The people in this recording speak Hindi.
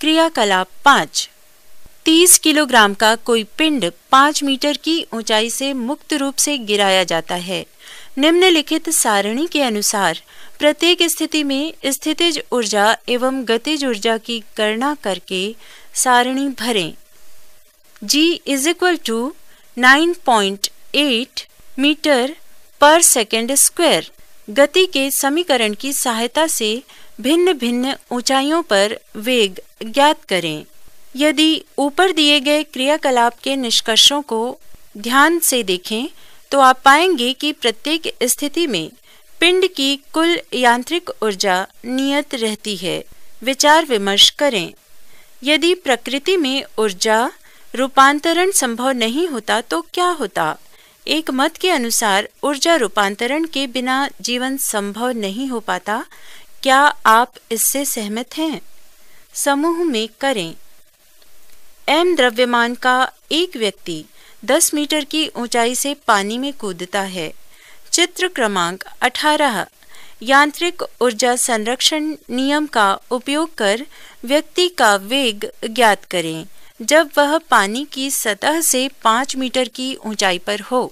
क्रियाकलाप पाँच तीस किलोग्राम का कोई पिंड पाँच मीटर की ऊंचाई से मुक्त रूप से गिराया जाता है निम्नलिखित सारणी के अनुसार प्रत्येक स्थिति में स्थितिज ऊर्जा एवं गतिज ऊर्जा की गणना करके सारणी भरें g is equal to nine point eight metre पर सेकेंड स्क्वेयर गति के समीकरण की सहायता से भिन्न भिन्न ऊंचाइयों पर वेग ज्ञात करें यदि ऊपर दिए गए क्रियाकलाप के निष्कर्षों को ध्यान से देखें तो आप पाएंगे कि प्रत्येक स्थिति में पिंड की कुल यांत्रिक ऊर्जा नियत रहती है विचार विमर्श करें यदि प्रकृति में ऊर्जा रूपांतरण संभव नहीं होता तो क्या होता एक मत के अनुसार ऊर्जा रूपांतरण के बिना जीवन संभव नहीं हो पाता क्या आप इससे सहमत हैं समूह में करें एम द्रव्यमान का एक व्यक्ति 10 मीटर की ऊंचाई से पानी में कूदता है चित्र क्रमांक 18 यांत्रिक ऊर्जा संरक्षण नियम का उपयोग कर व्यक्ति का वेग ज्ञात करें जब वह पानी की सतह से 5 मीटर की ऊंचाई पर हो